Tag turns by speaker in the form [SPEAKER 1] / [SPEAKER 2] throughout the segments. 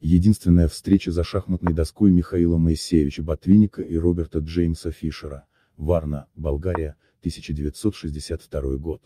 [SPEAKER 1] Единственная встреча за шахматной доской Михаила Моисеевича Ботвинника и Роберта Джеймса
[SPEAKER 2] Фишера, Варна, Болгария, 1962 год.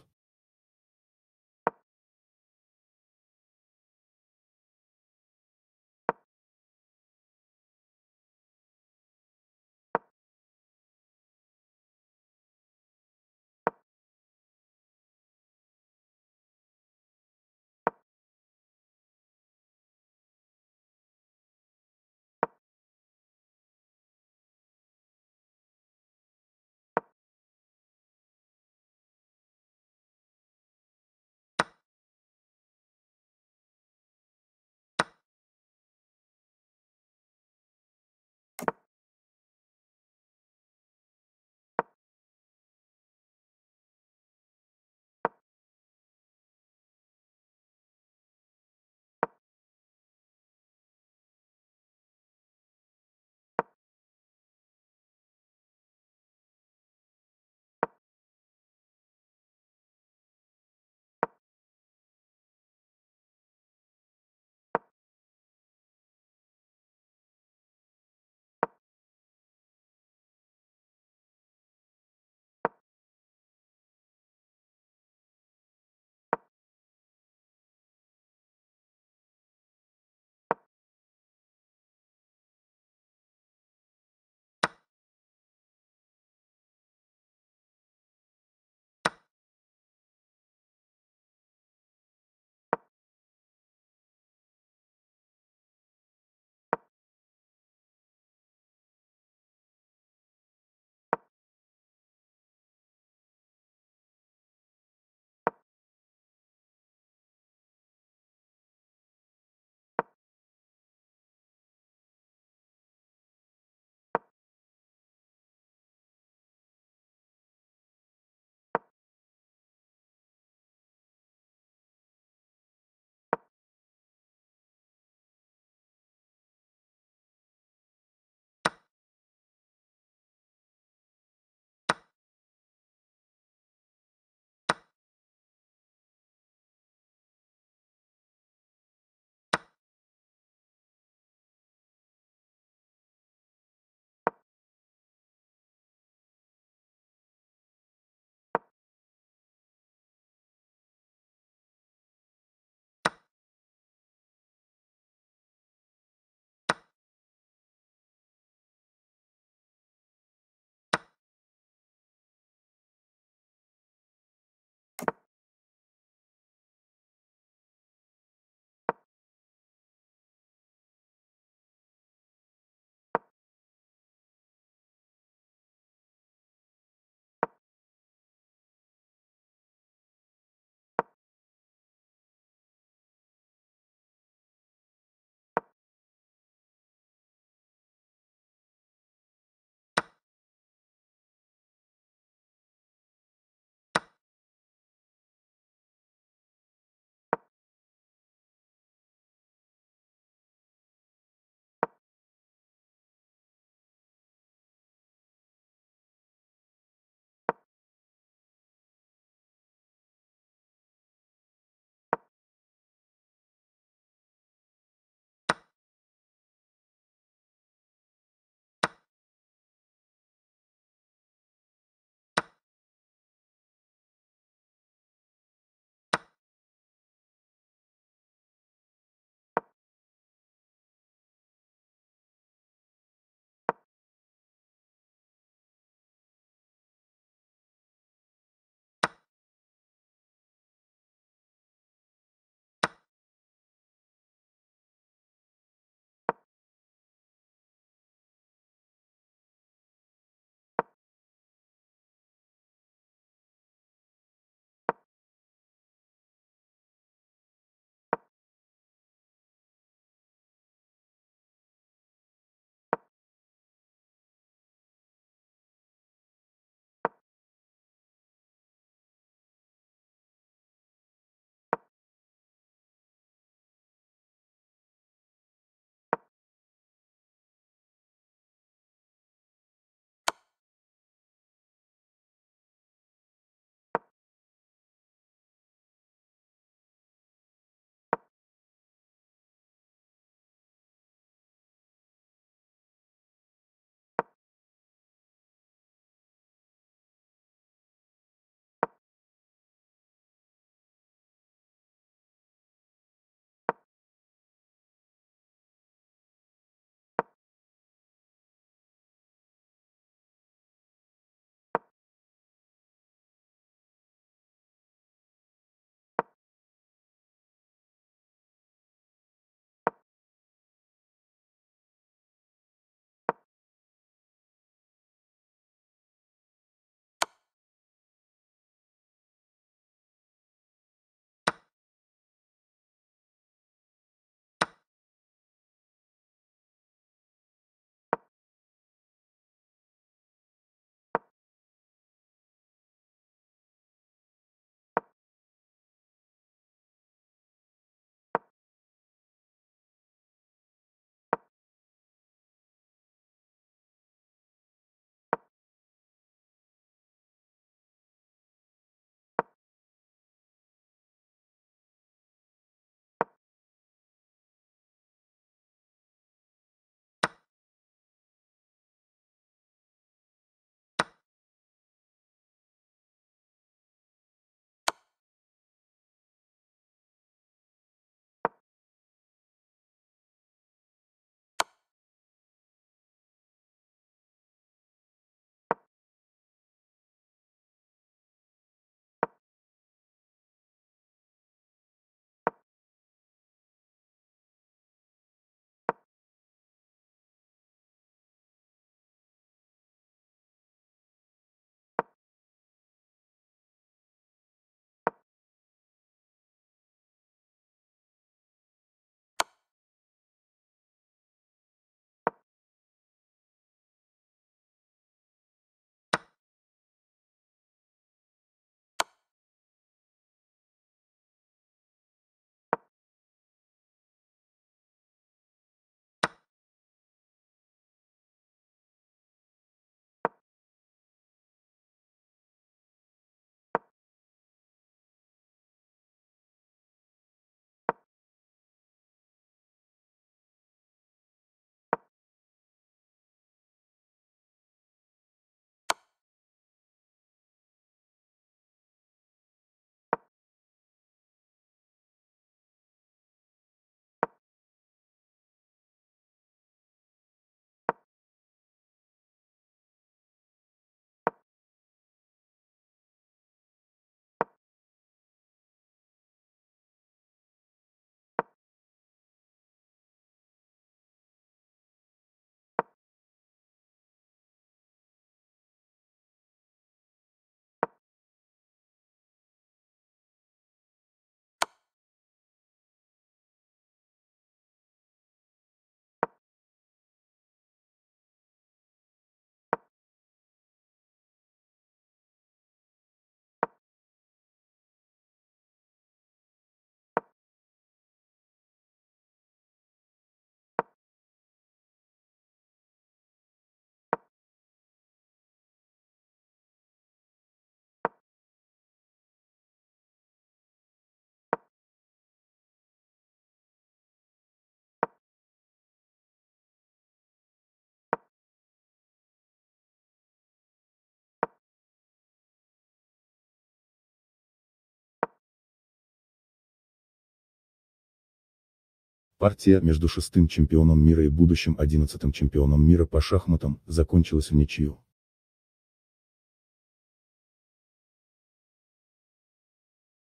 [SPEAKER 2] Партия между шестым чемпионом мира и будущим одиннадцатым чемпионом мира по шахматам закончилась в ничью.